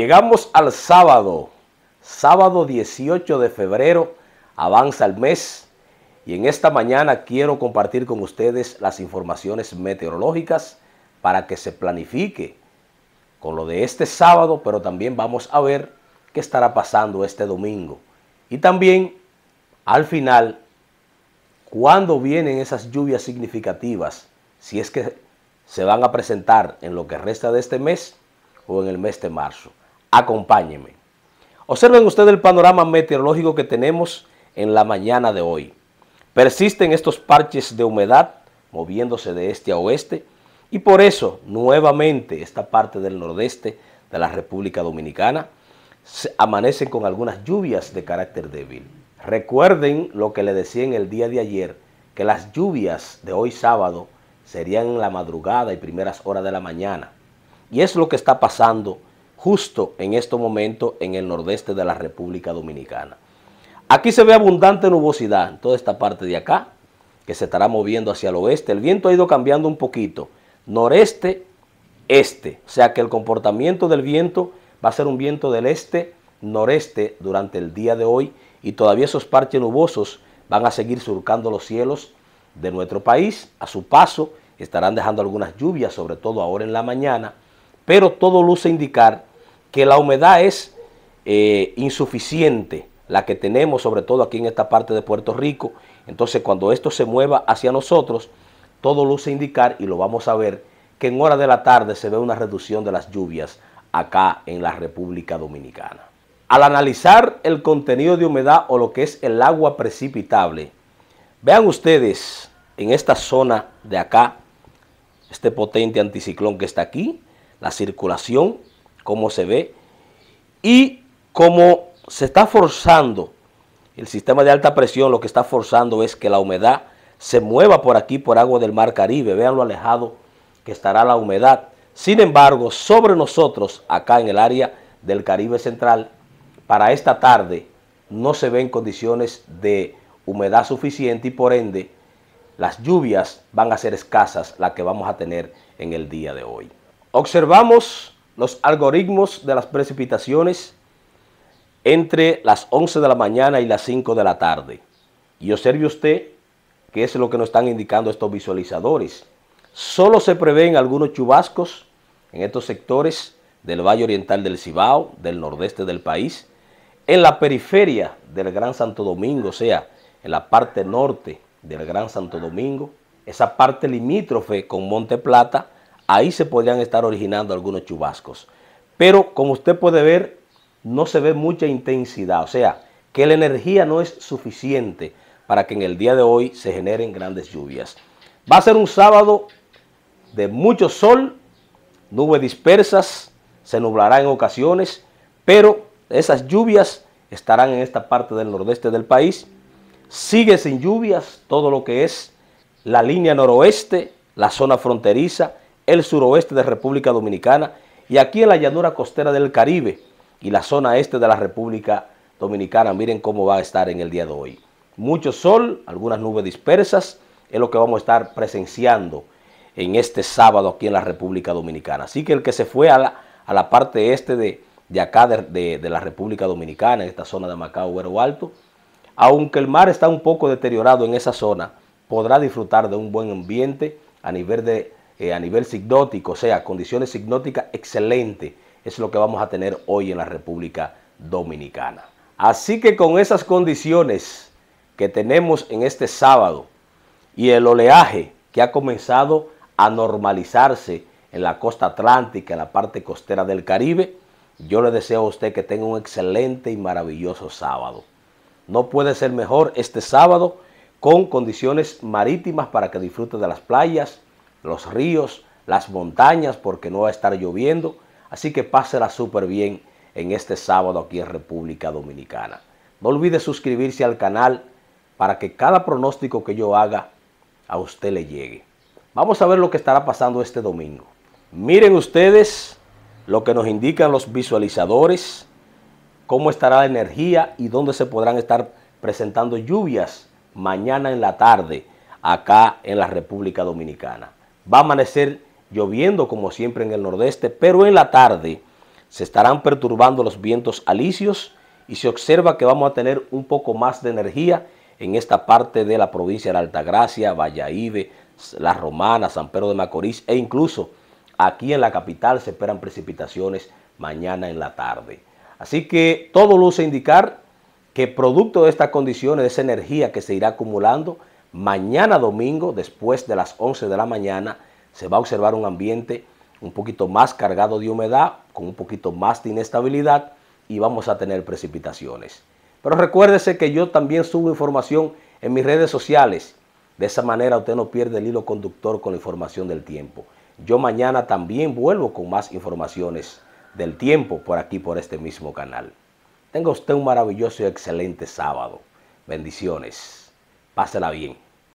Llegamos al sábado, sábado 18 de febrero, avanza el mes y en esta mañana quiero compartir con ustedes las informaciones meteorológicas para que se planifique con lo de este sábado, pero también vamos a ver qué estará pasando este domingo. Y también al final, cuándo vienen esas lluvias significativas, si es que se van a presentar en lo que resta de este mes o en el mes de marzo acompáñeme. Observen ustedes el panorama meteorológico que tenemos en la mañana de hoy. Persisten estos parches de humedad moviéndose de este a oeste y por eso nuevamente esta parte del nordeste de la República Dominicana amanece amanecen con algunas lluvias de carácter débil. Recuerden lo que le decía en el día de ayer, que las lluvias de hoy sábado serían en la madrugada y primeras horas de la mañana. Y es lo que está pasando justo en este momento en el nordeste de la República Dominicana. Aquí se ve abundante nubosidad en toda esta parte de acá, que se estará moviendo hacia el oeste. El viento ha ido cambiando un poquito, noreste, este. O sea que el comportamiento del viento va a ser un viento del este, noreste durante el día de hoy y todavía esos parches nubosos van a seguir surcando los cielos de nuestro país. A su paso estarán dejando algunas lluvias, sobre todo ahora en la mañana, pero todo luce indicar que la humedad es eh, insuficiente, la que tenemos sobre todo aquí en esta parte de Puerto Rico. Entonces cuando esto se mueva hacia nosotros, todo luce indicar, y lo vamos a ver, que en hora de la tarde se ve una reducción de las lluvias acá en la República Dominicana. Al analizar el contenido de humedad o lo que es el agua precipitable, vean ustedes en esta zona de acá, este potente anticiclón que está aquí, la circulación cómo se ve y cómo se está forzando el sistema de alta presión, lo que está forzando es que la humedad se mueva por aquí, por agua del mar Caribe. Vean lo alejado que estará la humedad. Sin embargo, sobre nosotros, acá en el área del Caribe Central, para esta tarde no se ven condiciones de humedad suficiente y por ende las lluvias van a ser escasas las que vamos a tener en el día de hoy. Observamos los algoritmos de las precipitaciones entre las 11 de la mañana y las 5 de la tarde. Y observe usted que es lo que nos están indicando estos visualizadores. Solo se prevén algunos chubascos en estos sectores del Valle Oriental del Cibao, del nordeste del país, en la periferia del Gran Santo Domingo, o sea, en la parte norte del Gran Santo Domingo, esa parte limítrofe con Monte Plata, ahí se podrían estar originando algunos chubascos. Pero como usted puede ver, no se ve mucha intensidad, o sea, que la energía no es suficiente para que en el día de hoy se generen grandes lluvias. Va a ser un sábado de mucho sol, nubes dispersas, se nublará en ocasiones, pero esas lluvias estarán en esta parte del nordeste del país. Sigue sin lluvias todo lo que es la línea noroeste, la zona fronteriza, el suroeste de República Dominicana y aquí en la llanura costera del Caribe y la zona este de la República Dominicana. Miren cómo va a estar en el día de hoy. Mucho sol, algunas nubes dispersas, es lo que vamos a estar presenciando en este sábado aquí en la República Dominicana. Así que el que se fue a la, a la parte este de, acá de, la República Dominicana, en esta zona de Macao, Güero Alto, aunque el mar está un poco deteriorado en esa zona, podrá disfrutar de un buen ambiente a nivel de eh, a nivel signótico, o sea, condiciones signóticas excelentes, es lo que vamos a tener hoy en la República Dominicana. Así que con esas condiciones que tenemos en este sábado y el oleaje que ha comenzado a normalizarse en la costa atlántica, en la parte costera del Caribe, yo le deseo a usted que tenga un excelente y maravilloso sábado. No puede ser mejor este sábado con condiciones marítimas para que disfrute de las playas, los ríos, las montañas, porque no va a estar lloviendo. Así que pásela súper bien en este sábado aquí en República Dominicana. No olvide suscribirse al canal para que cada pronóstico que yo haga a usted le llegue. Vamos a ver lo que estará pasando este domingo. Miren ustedes lo que nos indican los visualizadores, cómo estará la energía y dónde se podrán estar presentando lluvias mañana en la tarde acá en la República Dominicana. Va a amanecer lloviendo como siempre en el nordeste, pero en la tarde se estarán perturbando los vientos alisios y se observa que vamos a tener un poco más de energía en esta parte de la provincia de Altagracia, Valladolid, La Romana, San Pedro de Macorís e incluso aquí en la capital se esperan precipitaciones mañana en la tarde. Así que todo luce indicar que producto de estas condiciones, de esa energía que se irá acumulando, Mañana domingo, después de las 11 de la mañana, se va a observar un ambiente un poquito más cargado de humedad, con un poquito más de inestabilidad y vamos a tener precipitaciones. Pero recuérdese que yo también subo información en mis redes sociales. De esa manera usted no pierde el hilo conductor con la información del tiempo. Yo mañana también vuelvo con más informaciones del tiempo por aquí, por este mismo canal. Tenga usted un maravilloso y excelente sábado. Bendiciones. Pásala bien.